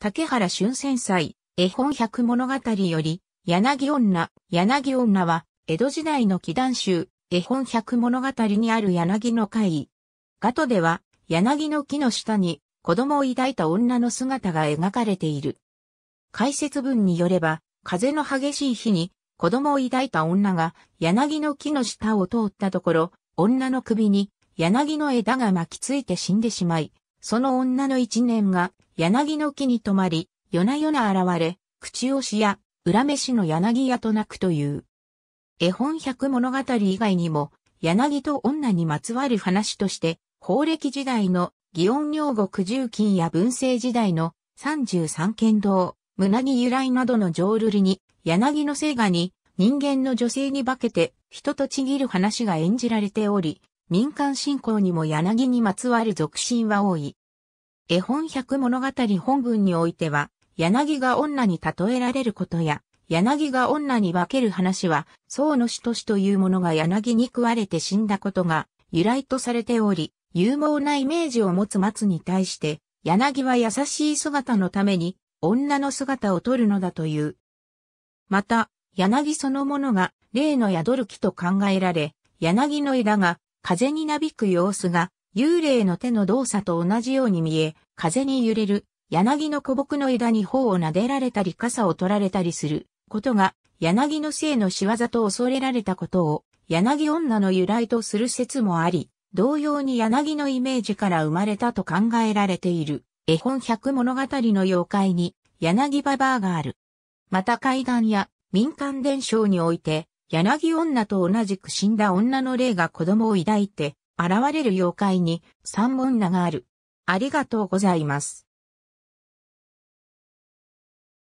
竹原春仙祭、絵本百物語より、柳女、柳女は、江戸時代の祈願集、絵本百物語にある柳の会。ガトでは、柳の木の下に、子供を抱いた女の姿が描かれている。解説文によれば、風の激しい日に、子供を抱いた女が、柳の木の下を通ったところ、女の首に、柳の枝が巻きついて死んでしまい、その女の一年が柳の木に止まり、夜な夜な現れ、口押しや裏飯の柳屋と泣くという。絵本百物語以外にも、柳と女にまつわる話として、法暦時代の祇園両国重金や文政時代の三十三剣道、胸木由来などの浄瑠璃に、柳の聖画に、人間の女性に化けて人とちぎる話が演じられており、民間信仰にも柳にまつわる俗信は多い。絵本百物語本文においては、柳が女に例えられることや、柳が女に化ける話は、宋の死と死というものが柳に食われて死んだことが由来とされており、勇猛なイメージを持つ松に対して、柳は優しい姿のために、女の姿を取るのだという。また、柳そのものが、霊の宿る木と考えられ、柳の枝が風になびく様子が、幽霊の手の動作と同じように見え、風に揺れる、柳の古木の枝に頬を撫でられたり傘を取られたりすることが、柳の性の仕業と恐れられたことを、柳女の由来とする説もあり、同様に柳のイメージから生まれたと考えられている、絵本百物語の妖怪に、柳ババアがある。また階段や民間伝承において、柳女と同じく死んだ女の霊が子供を抱いて現れる妖怪に三女がある。ありがとうございます。